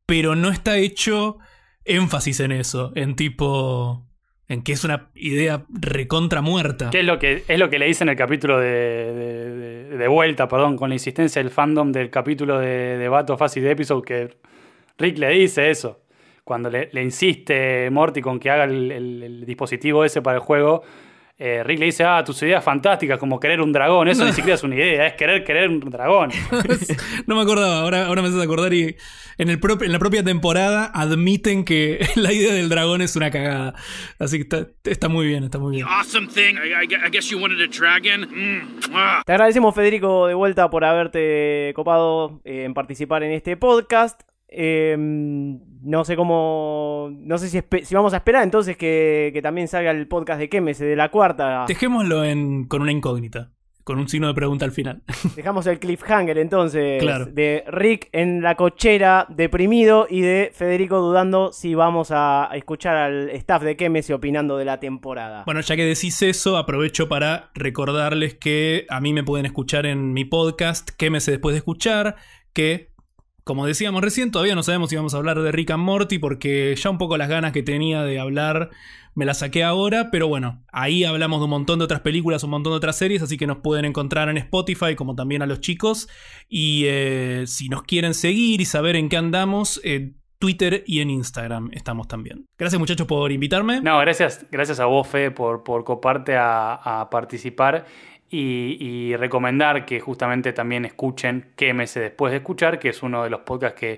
Pero no está hecho énfasis en eso. En tipo en que es una idea recontra muerta. Que es lo que, es lo que le dice en el capítulo de, de, vuelta, perdón, con la insistencia del fandom del capítulo de, de Bato Fácil de Episode, que Rick le dice eso. Cuando le, insiste Morty con que haga el dispositivo ese para el juego, eh, Rick le dice, ah, tus ideas fantásticas, como querer un dragón. Eso ni siquiera es una idea, es querer querer un dragón. (laughs) no me acordaba, ahora, ahora me haces acordar y en, la propia temporada admiten que (laughs) la idea del dragón es una cagada. Así que está, está muy bien, está muy bien. Te agradecemos, Federico, de vuelta por haberte copado eh, en participar en este podcast. Em, no sé cómo. No sé si, si vamos a esperar entonces que, también salga el podcast de Quémese de la cuarta. Dejémoslo con una incógnita. Con un signo de pregunta al final. (laughs) Dejamos el cliffhanger entonces. De Rick en la cochera, deprimido, y de Federico dudando si vamos a escuchar al staff de Quémese opinando de la temporada. Bueno, ya que decís eso, aprovecho para recordarles que a mí me pueden escuchar en mi podcast, Quémese después de escuchar, que como decíamos recién, todavía no sabemos si vamos a hablar de Rick and Morty porque ya un poco las ganas que tenía de hablar me las saqué ahora, pero bueno, ahí hablamos de un montón de otras películas, un montón de otras series, así que nos pueden encontrar en Spotify como también a los chicos. Y eh, si nos quieren seguir y saber en qué andamos... en Twitter y en Instagram estamos también. Gracias muchachos por invitarme. No, gracias, gracias a vos, Fe, por, por coparte a participar y, recomendar que justamente también escuchen Quémese después de escuchar, que es uno de los podcasts que,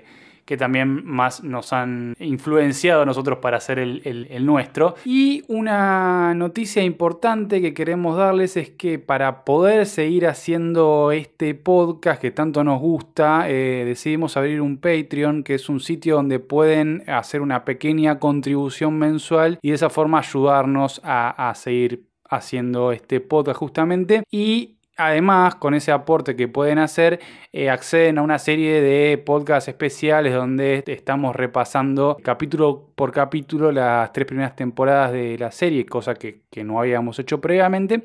también más nos han influenciado a nosotros para hacer el, nuestro. Y una noticia importante que queremos darles es que para poder seguir haciendo este podcast que tanto nos gusta, eh, decidimos abrir un Patreon, que es un sitio donde pueden hacer una pequeña contribución mensual y de esa forma ayudarnos a, a seguir haciendo este podcast justamente y Además, con ese aporte que pueden hacer, eh, acceden a una serie de podcasts especiales donde estamos repasando capítulo por capítulo las tres primeras temporadas de la serie, cosa que, no habíamos hecho previamente.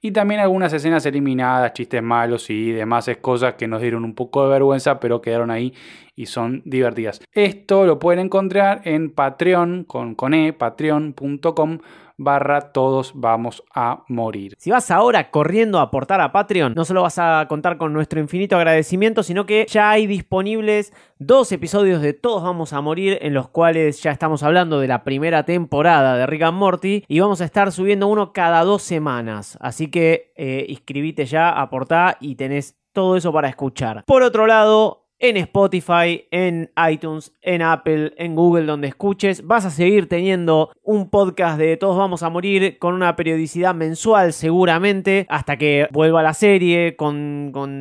Y también algunas escenas eliminadas, chistes malos y demás es cosas que nos dieron un poco de vergüenza, pero quedaron ahí y son divertidas. Esto lo pueden encontrar en Patreon, con, con e, patreon.com barra todos vamos a morir. Si vas ahora corriendo a aportar a Patreon, no solo vas a contar con nuestro infinito agradecimiento, sino que ya hay disponibles dos episodios de Todos vamos a morir en los cuales ya estamos hablando de la primera temporada de Rick and Morty y vamos a estar subiendo uno cada dos semanas. Así que eh, inscribite ya, aportá y tenés todo eso para escuchar. Por otro lado, en Spotify, en iTunes, en Apple, en Google, donde escuches. Vas a seguir teniendo un podcast de Todos Vamos a Morir con una periodicidad mensual seguramente, hasta que vuelva la serie, con,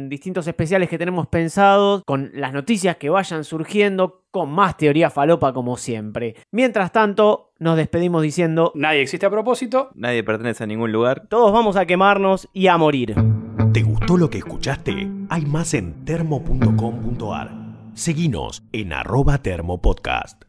distintos especiales que tenemos pensados, con las noticias que vayan surgiendo, con más teoría falopa como siempre. Mientras tanto, nos despedimos diciendo... Nadie existe a propósito. Nadie pertenece a ningún lugar. Todos vamos a quemarnos y a morir. Todo lo que escuchaste, hay más en termo.com.ar. Seguinos en arroba podcast.